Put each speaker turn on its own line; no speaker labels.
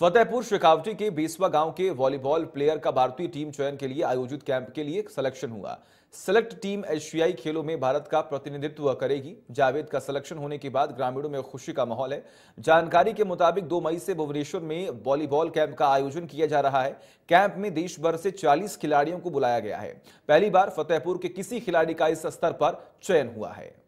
फतेहपुर शेखावटी के बेसवा गांव के वॉलीबॉल प्लेयर का भारतीय टीम चयन के लिए आयोजित कैंप के लिए सिलेक्शन हुआ सेलेक्ट टीम एशियाई खेलों में भारत का प्रतिनिधित्व करेगी जावेद का सिलेक्शन होने के बाद ग्रामीणों में खुशी का माहौल है जानकारी के मुताबिक 2 मई से भुवनेश्वर में वॉलीबॉल कैंप का आयोजन किया जा रहा है कैंप में देश भर से 40 खिलाड़ियों को बुलाया गया है पहली बार फतेहपुर के किसी खिलाड़ी का इस स्तर पर चयन हुआ है